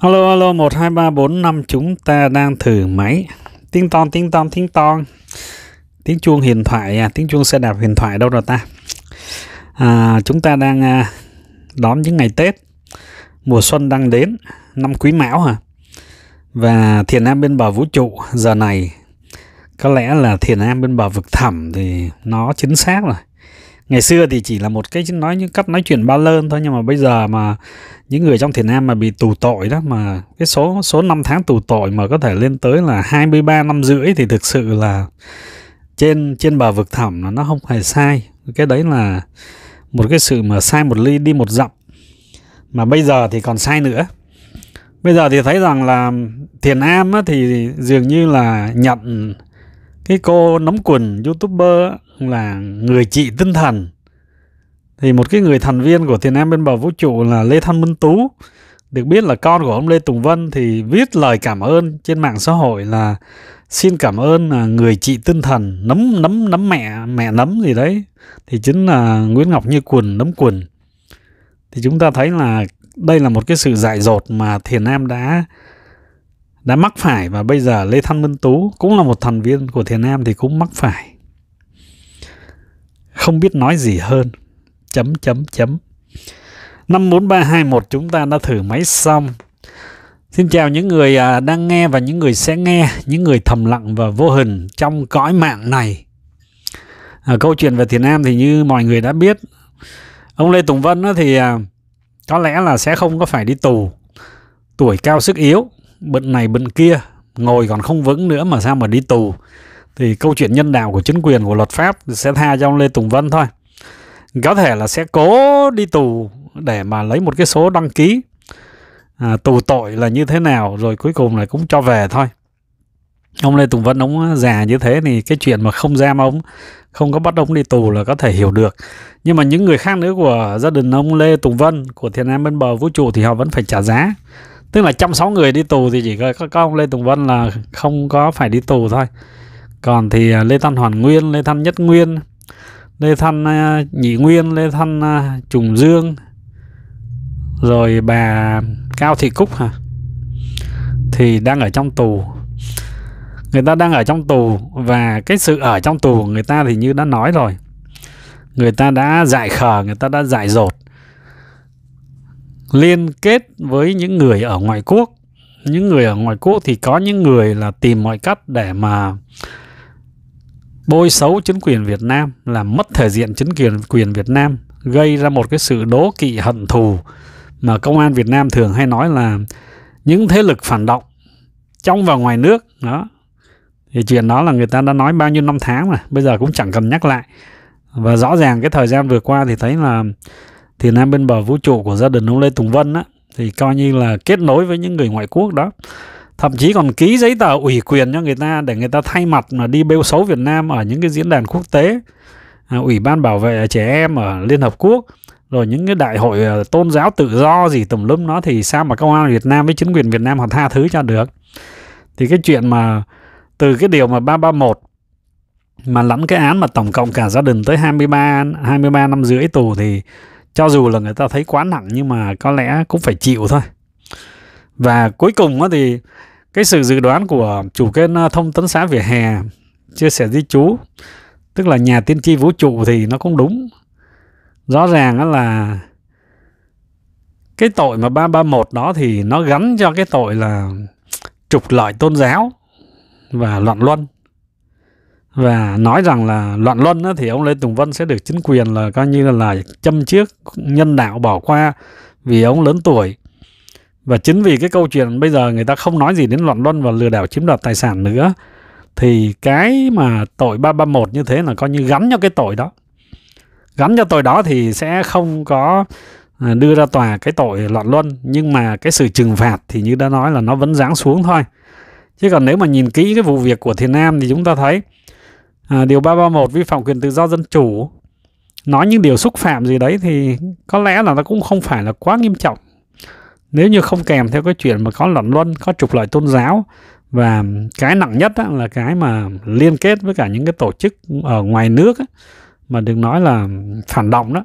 Alo alo 1 2 3 4 5 chúng ta đang thử máy. Tiếng to tiếng to tiếng to Tiếng chuông huyền thoại à, tiếng chuông xe đạp huyền thoại đâu rồi ta? À, chúng ta đang à, đón những ngày Tết. Mùa xuân đang đến, năm Quý Mão hả? À? Và thiền am bên bờ vũ trụ giờ này có lẽ là thiền am bên bờ vực thẳm thì nó chính xác rồi ngày xưa thì chỉ là một cái nói những cách nói chuyện ba lơn thôi nhưng mà bây giờ mà những người trong thiền Nam mà bị tù tội đó mà cái số số năm tháng tù tội mà có thể lên tới là 23 năm rưỡi thì thực sự là trên trên bờ vực thẳm là nó không hề sai cái đấy là một cái sự mà sai một ly đi một dặm mà bây giờ thì còn sai nữa bây giờ thì thấy rằng là thiền am thì dường như là nhận cái cô nấm quần youtuber là người trị tinh thần thì một cái người thành viên của thiền am bên bờ vũ trụ là lê thanh minh tú được biết là con của ông lê tùng vân thì viết lời cảm ơn trên mạng xã hội là xin cảm ơn à, người chị tinh thần nấm nấm nấm mẹ mẹ nấm gì đấy thì chính là nguyễn ngọc như quần nấm quần thì chúng ta thấy là đây là một cái sự dại dột mà thiền nam đã đã mắc phải và bây giờ lê thanh minh tú cũng là một thành viên của thiền nam thì cũng mắc phải không biết nói gì hơn chấm chấm chấm năm bốn ba hai một chúng ta đã thử máy xong Xin chào những người à, đang nghe và những người sẽ nghe, những người thầm lặng và vô hình trong cõi mạng này. À, câu chuyện về Thiền Nam thì như mọi người đã biết, ông Lê Tùng Vân thì à, có lẽ là sẽ không có phải đi tù. Tuổi cao sức yếu, bệnh này bệnh kia, ngồi còn không vững nữa mà sao mà đi tù thì câu chuyện nhân đạo của chính quyền của luật pháp sẽ tha cho ông Lê Tùng Vân thôi có thể là sẽ cố đi tù để mà lấy một cái số đăng ký à, tù tội là như thế nào rồi cuối cùng là cũng cho về thôi ông Lê Tùng Vân ông già như thế thì cái chuyện mà không giam ông không có bắt ông đi tù là có thể hiểu được nhưng mà những người khác nữa của gia đình ông Lê Tùng Vân của thiên an bên bờ vũ trụ thì họ vẫn phải trả giá tức là trong sáu người đi tù thì chỉ có, có ông Lê Tùng Vân là không có phải đi tù thôi còn thì à, lê thanh hoàn nguyên lê thanh nhất nguyên lê thanh à, nhị nguyên lê thanh à, trùng dương rồi bà cao thị cúc hả thì đang ở trong tù người ta đang ở trong tù và cái sự ở trong tù của người ta thì như đã nói rồi người ta đã giải khờ người ta đã giải dột liên kết với những người ở ngoài quốc những người ở ngoài quốc thì có những người là tìm mọi cách để mà bôi xấu chính quyền Việt Nam làm mất thể diện chính quyền quyền Việt Nam gây ra một cái sự đố kỵ hận thù mà công an Việt Nam thường hay nói là những thế lực phản động trong và ngoài nước đó thì chuyện đó là người ta đã nói bao nhiêu năm tháng mà bây giờ cũng chẳng cần nhắc lại và rõ ràng cái thời gian vừa qua thì thấy là thì nam bên bờ vũ trụ của gia đình ông Lê Tùng Vân á thì coi như là kết nối với những người ngoại quốc đó thậm chí còn ký giấy tờ ủy quyền cho người ta để người ta thay mặt mà đi bêu xấu Việt Nam ở những cái diễn đàn quốc tế à, ủy ban bảo vệ trẻ em ở Liên Hợp Quốc rồi những cái đại hội ờ, tôn giáo tự do gì tùm lum nó thì sao mà công an Việt Nam với chính quyền Việt Nam họ tha thứ cho được thì cái chuyện mà từ cái điều mà 331 mà lẫn cái án mà tổng cộng cả gia đình tới 23 23 năm rưỡi tù thì cho dù là người ta thấy quá nặng nhưng mà có lẽ cũng phải chịu thôi và cuối cùng thì cái sự dự đoán của chủ kênh thông tấn xã vỉa hè chia sẻ di chú tức là nhà tiên tri vũ trụ thì nó cũng đúng rõ ràng là cái tội mà 331 đó thì nó gắn cho cái tội là trục lợi tôn giáo và loạn luân và nói rằng là loạn luân đó, thì ông Lê Tùng Vân sẽ được chính quyền là coi như là, là châm chiếc nhân đạo bỏ qua vì ông lớn tuổi và chính vì cái câu chuyện bây giờ người ta không nói gì đến loạn luân và lừa đảo chiếm đoạt tài sản nữa thì cái mà tội 331 như thế là coi như gắn cho cái tội đó gắn cho tội đó thì sẽ không có à, đưa ra tòa cái tội loạn luân nhưng mà cái sự trừng phạt thì như đã nói là nó vẫn giáng xuống thôi chứ còn nếu mà nhìn kỹ cái vụ việc của Thiền Nam thì chúng ta thấy à, điều 331 vi phạm quyền tự do dân chủ nói những điều xúc phạm gì đấy thì có lẽ là nó cũng không phải là quá nghiêm trọng nếu như không kèm theo cái chuyện mà có luận luân có trục lợi tôn giáo và cái nặng nhất á, là cái mà liên kết với cả những cái tổ chức ở ngoài nước á, mà đừng nói là phản động đó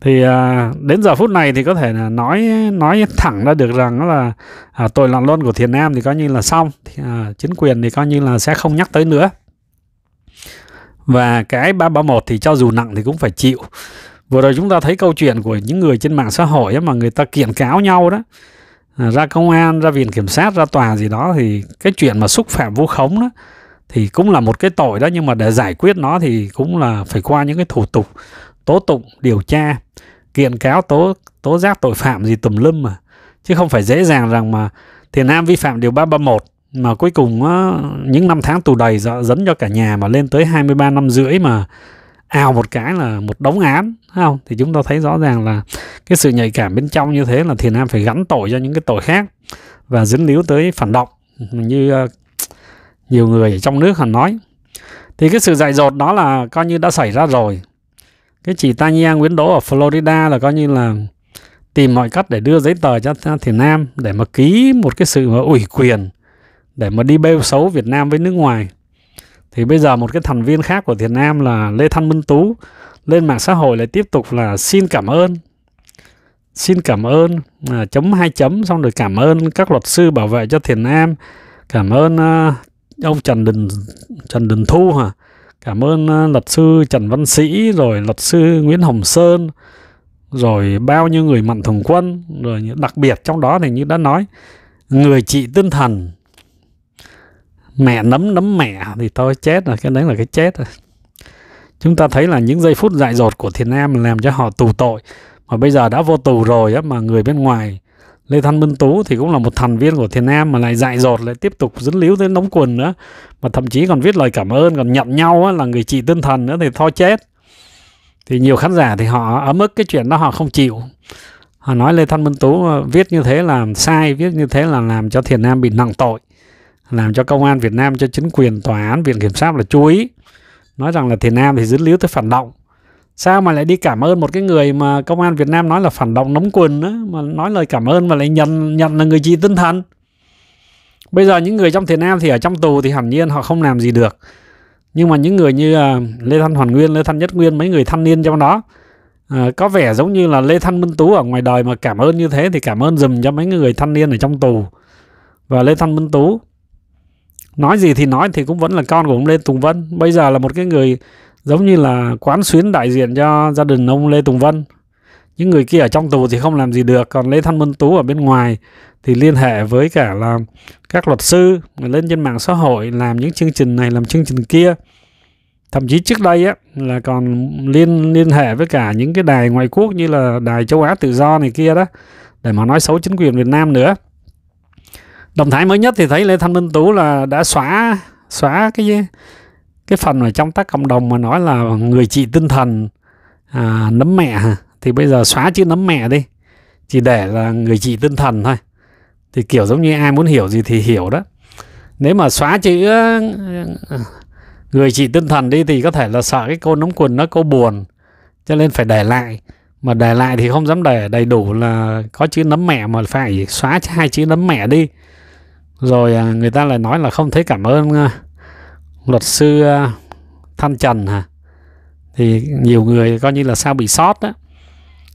thì à, đến giờ phút này thì có thể là nói nói thẳng ra được rằng là à, tội loạn luân của thiền nam thì coi như là xong thì, à, chính quyền thì coi như là sẽ không nhắc tới nữa và cái 331 thì cho dù nặng thì cũng phải chịu vừa rồi chúng ta thấy câu chuyện của những người trên mạng xã hội ấy mà người ta kiện cáo nhau đó à, ra công an ra viện kiểm sát ra tòa gì đó thì cái chuyện mà xúc phạm vu khống đó thì cũng là một cái tội đó nhưng mà để giải quyết nó thì cũng là phải qua những cái thủ tục tố tụng điều tra kiện cáo tố tố giác tội phạm gì tùm lum mà chứ không phải dễ dàng rằng mà Thiền Nam vi phạm điều 331 mà cuối cùng những năm tháng tù đầy dẫn cho cả nhà mà lên tới 23 năm rưỡi mà ao một cái là một đống án không thì chúng ta thấy rõ ràng là cái sự nhạy cảm bên trong như thế là thiền nam phải gắn tội cho những cái tội khác và dính líu tới phản động như ờ, nhiều người ở trong nước hẳn nói thì cái sự dại dột đó là coi như đã xảy ra rồi cái chị Tania Nguyễn Đỗ ở Florida là coi như là tìm mọi cách để đưa giấy tờ cho Thiền Nam để mà ký một cái sự mà ủy quyền để mà đi bêu xấu Việt Nam với nước ngoài thì bây giờ một cái thành viên khác của Thiền Nam là Lê Thanh Minh Tú lên mạng xã hội lại tiếp tục là xin cảm ơn xin cảm ơn à, chấm hai chấm xong rồi cảm ơn các luật sư bảo vệ cho Thiền Nam cảm ơn uh, ông Trần Đình Trần Đình Thu hả cảm ơn uh, luật sư Trần Văn Sĩ rồi luật sư Nguyễn Hồng Sơn rồi bao nhiêu người mạnh thường quân rồi đặc biệt trong đó thì như đã nói người chị tinh thần mẹ nấm nấm mẹ thì thôi chết rồi cái đấy là cái chết rồi chúng ta thấy là những giây phút dại dột của thiền nam làm cho họ tù tội mà bây giờ đã vô tù rồi á, mà người bên ngoài Lê Thanh Minh Tú thì cũng là một thành viên của Thiền Nam mà lại dại dột lại tiếp tục dẫn líu đến đóng quần nữa mà thậm chí còn viết lời cảm ơn còn nhận nhau á, là người chị tinh thần nữa thì thôi chết thì nhiều khán giả thì họ ở ức cái chuyện đó họ không chịu họ nói Lê Thanh Minh Tú ờ, viết như thế là sai viết như thế là làm cho Thiền Nam bị nặng tội làm cho công an Việt Nam cho chính quyền tòa án viện kiểm sát là chú ý nói rằng là Thiền Nam thì dính líu tới phản động sao mà lại đi cảm ơn một cái người mà công an Việt Nam nói là phản động nóng quần đó, mà nói lời cảm ơn mà lại nhận nhận là người chị tinh thần bây giờ những người trong Thiền Nam thì ở trong tù thì hẳn nhiên họ không làm gì được nhưng mà những người như à, Lê Thanh Hoàn Nguyên, Lê Thanh Nhất Nguyên mấy người thanh niên trong đó à, có vẻ giống như là Lê Thanh Minh Tú ở ngoài đời mà cảm ơn như thế thì cảm ơn dùm cho mấy người thanh niên ở trong tù và Lê Thanh Minh Tú nói gì thì nói thì cũng vẫn là con của ông Lê Tùng Vân bây giờ là một cái người giống như là quán xuyến đại diện cho gia đình ông Lê Tùng Vân những người kia ở trong tù thì không làm gì được còn Lê Thanh Minh Tú ở bên ngoài thì liên hệ với cả là các luật sư lên trên mạng xã hội làm những chương trình này làm chương trình kia thậm chí trước đây á là còn liên liên hệ với cả những cái đài ngoại quốc như là đài châu Á tự do này kia đó để mà nói xấu chính quyền Việt Nam nữa động thái mới nhất thì thấy Lê Thanh Minh Tú là đã xóa xóa cái cái phần ở trong tác cộng đồng mà nói là người chị tinh thần à, nấm mẹ thì bây giờ xóa chữ nấm mẹ đi chỉ để là người chị tinh thần thôi thì kiểu giống như ai muốn hiểu gì thì hiểu đó nếu mà xóa chữ ờ, người chị tinh thần đi thì có thể là sợ cái cô nấm quần nó cô buồn cho nên phải để lại mà để lại thì không dám để đầy đủ là có chữ nấm mẹ mà phải xóa hai chữ nấm mẹ đi rồi à, người ta lại nói là không thấy cảm ơn à, luật sư à, Thanh Trần hả thì nhiều người coi như là sao bị sót á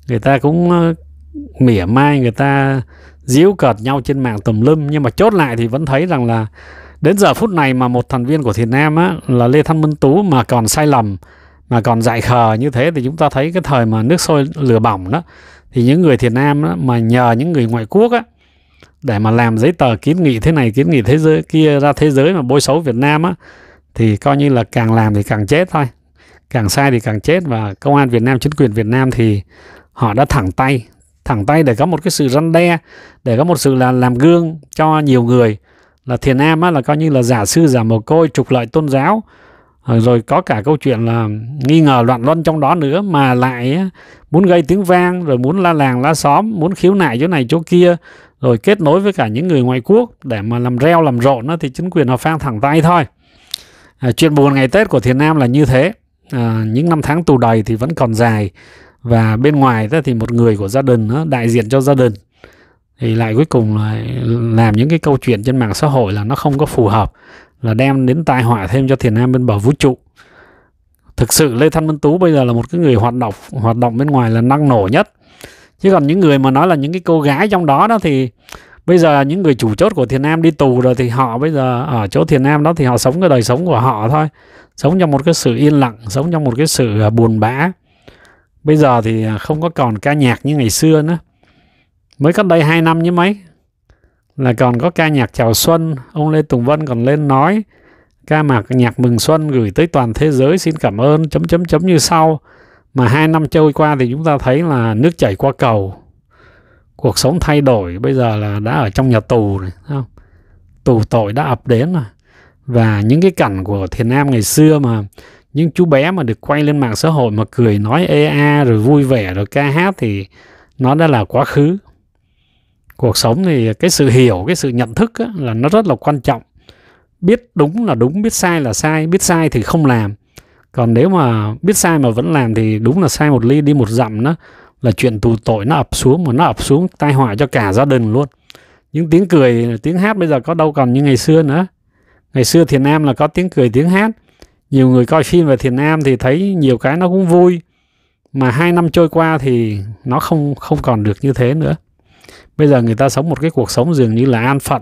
người ta cũng mỉa mai người ta díu cợt nhau trên mạng tùm lum nhưng mà chốt lại thì vẫn thấy rằng là đến giờ phút này mà một thành viên của Thiền Nam á, là Lê Thanh Minh Tú mà còn sai lầm mà còn dại khờ như thế thì chúng ta thấy cái thời mà nước sôi lửa bỏng đó thì những người Thiền Nam đó, mà nhờ những người ngoại quốc á, để mà làm giấy tờ kiến nghị thế này kiến nghị thế giới kia ra thế giới mà bôi xấu Việt Nam á thì coi như là càng làm thì càng chết thôi càng sai thì càng chết và công an Việt Nam chính quyền Việt Nam thì họ đã thẳng tay thẳng tay để có một cái sự răn đe để có một sự là làm gương cho nhiều người là thiền am á, là coi như là giả sư giả mồ côi trục lợi tôn giáo ờ, rồi có cả câu chuyện là nghi ngờ loạn luân trong đó nữa mà lại muốn gây tiếng vang rồi muốn la làng la xóm muốn khiếu nại chỗ này chỗ kia rồi kết nối với cả những người ngoại quốc để mà làm reo làm rộn đó, thì chính quyền họ phang thẳng tay thôi à, chuyện buồn ngày tết của thiền nam là như thế à, những năm tháng tù đầy thì vẫn còn dài và bên ngoài đó thì một người của gia đình đó, đại diện cho gia đình thì lại cuối cùng là làm những cái câu chuyện trên mạng xã hội là nó không có phù hợp là đem đến tai họa thêm cho thiền nam bên bờ vũ trụ thực sự lê thanh minh tú bây giờ là một cái người hoạt động hoạt động bên ngoài là năng nổ nhất chứ còn những người mà nói là những cái cô gái trong đó đó thì bây giờ những người chủ chốt của thiền nam đi tù rồi thì họ bây giờ ở chỗ thiền nam đó thì họ sống cái đời sống của họ thôi sống trong một cái sự yên lặng sống trong một cái sự à, buồn bã bây giờ thì à, không có còn ca nhạc như ngày xưa nữa mới cách đây 2 năm như mấy là còn có ca nhạc chào xuân ông lê tùng vân còn lên nói ca mạc nhạc mừng xuân gửi tới toàn thế giới xin cảm ơn chấm chấm chấm như sau mà hai năm trôi qua thì chúng ta thấy là nước chảy qua cầu cuộc sống thay đổi bây giờ là đã ở trong nhà tù rồi, không tù tội đã ập đến rồi và những cái cảnh của thiền nam ngày xưa mà những chú bé mà được quay lên mạng xã hội mà cười nói ê a rồi vui vẻ rồi ca hát thì nó đã là quá khứ cuộc sống thì cái sự hiểu cái sự nhận thức á, là nó rất là quan trọng biết đúng là đúng biết sai là sai biết sai thì không làm còn nếu mà biết sai mà vẫn làm thì đúng là sai một ly đi một dặm đó là chuyện tù tội nó ập xuống mà nó ập xuống tai họa cho cả gia đình luôn những tiếng cười tiếng hát bây giờ có đâu còn như ngày xưa nữa ngày xưa thiền nam là có tiếng cười tiếng hát nhiều người coi phim về thiền nam thì thấy nhiều cái nó cũng vui mà hai năm trôi qua thì nó không không còn được như thế nữa bây giờ người ta sống một cái cuộc sống dường như là an phận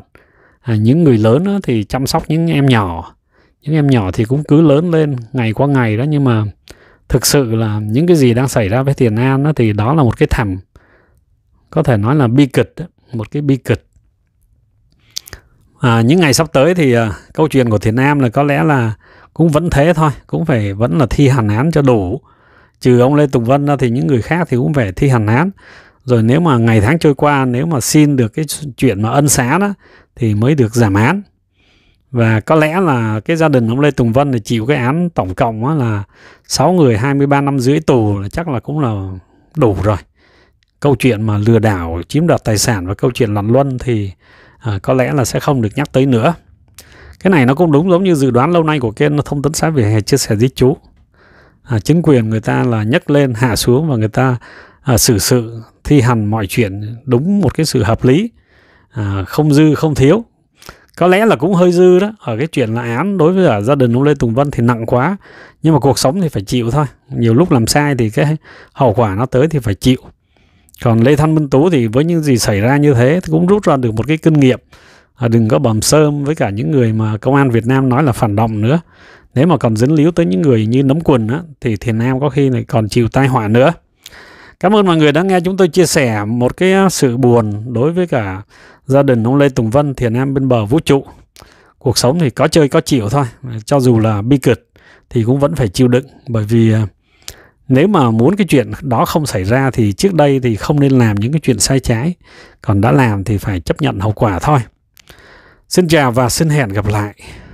à, những người lớn thì chăm sóc những em nhỏ những em nhỏ thì cũng cứ lớn lên ngày qua ngày đó nhưng mà thực sự là những cái gì đang xảy ra với Tiền An đó thì đó là một cái thảm có thể nói là bi kịch đó, một cái bi kịch à, những ngày sắp tới thì à, câu chuyện của Thiền Nam là có lẽ là cũng vẫn thế thôi cũng phải vẫn là thi hành án cho đủ trừ ông Lê Tùng Vân ra thì những người khác thì cũng phải thi hành án rồi nếu mà ngày tháng trôi qua nếu mà xin được cái chuyện mà ân xá đó thì mới được giảm án và có lẽ là cái gia đình ông Lê Tùng Vân thì chịu cái án tổng cộng là 6 người 23 năm rưỡi tù là chắc là cũng là đủ rồi câu chuyện mà lừa đảo chiếm đoạt tài sản và câu chuyện loạn luân thì à, có lẽ là sẽ không được nhắc tới nữa cái này nó cũng đúng giống như dự đoán lâu nay của kênh thông tấn xã về hè chia sẻ với chú à, chính quyền người ta là nhấc lên hạ xuống và người ta à, xử sự thi hành mọi chuyện đúng một cái sự hợp lý à, không dư không thiếu có lẽ là cũng hơi dư đó ở cái chuyện là án đối với à, gia đình ông Lê Tùng Vân thì nặng quá nhưng mà cuộc sống thì phải chịu thôi nhiều lúc làm sai thì cái hậu quả nó tới thì phải chịu còn Lê Thanh Minh Tú thì với những gì xảy ra như thế thì cũng rút ra được một cái kinh nghiệm à, đừng có bầm sơm với cả những người mà công an Việt Nam nói là phản động nữa nếu mà còn dính líu tới những người như nấm quần á, thì Thiền Nam có khi này còn chịu tai họa nữa Cảm ơn mọi người đã nghe chúng tôi chia sẻ một cái à, sự buồn đối với cả gia đình ông Lê Tùng Vân thiền em bên bờ vũ trụ. Cuộc sống thì có chơi có chịu thôi, cho dù là bi kịch thì cũng vẫn phải chịu đựng bởi vì à, nếu mà muốn cái chuyện đó không xảy ra thì trước đây thì không nên làm những cái chuyện sai trái, còn đã làm thì phải chấp nhận hậu quả thôi. Xin chào và xin hẹn gặp lại.